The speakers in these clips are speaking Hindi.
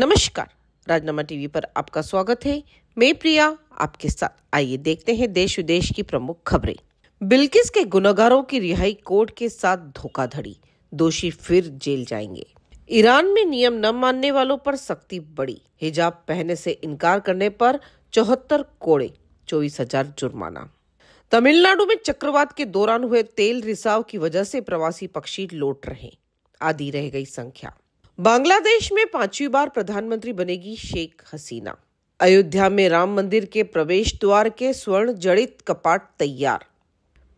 नमस्कार राजनामा टीवी पर आपका स्वागत है मैं प्रिया आपके साथ आइए देखते हैं देश विदेश की प्रमुख खबरें बिल्किस के गुनागारों की रिहाई कोर्ट के साथ धोखाधड़ी दोषी फिर जेल जाएंगे ईरान में नियम न मानने वालों पर सख्ती बढ़ी हिजाब पहने से इनकार करने पर चौहत्तर कोड़े चौबीस हजार जुर्माना तमिलनाडु में चक्रवात के दौरान हुए तेल रिसाव की वजह से प्रवासी पक्षी लौट रहे आदि रह गई संख्या बांग्लादेश में पांचवी बार प्रधानमंत्री बनेगी शेख हसीना अयोध्या में राम मंदिर के प्रवेश द्वार के स्वर्ण जड़ित कपाट तैयार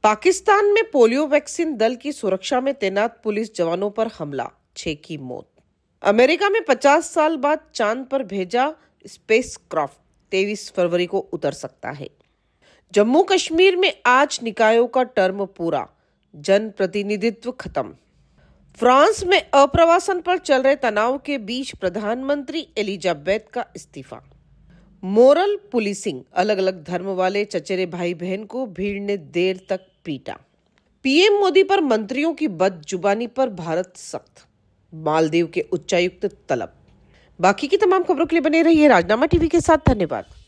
पाकिस्तान में पोलियो वैक्सीन दल की सुरक्षा में तैनात पुलिस जवानों पर हमला छह की मौत अमेरिका में 50 साल बाद चांद पर भेजा स्पेस क्राफ्ट तेईस फरवरी को उतर सकता है जम्मू कश्मीर में आज निकायों का टर्म पूरा जनप्रतिनिधित्व खत्म फ्रांस में अप्रवासन पर चल रहे तनाव के बीच प्रधानमंत्री एलिजाबेथ का इस्तीफा मोरल पुलिसिंग अलग अलग धर्म वाले चचेरे भाई बहन को भीड़ ने देर तक पीटा पीएम मोदी पर मंत्रियों की बदजुबानी पर भारत सख्त मालदीव के उच्चायुक्त तलब बाकी की तमाम खबरों के लिए बने रहिए राजनामा टीवी के साथ धन्यवाद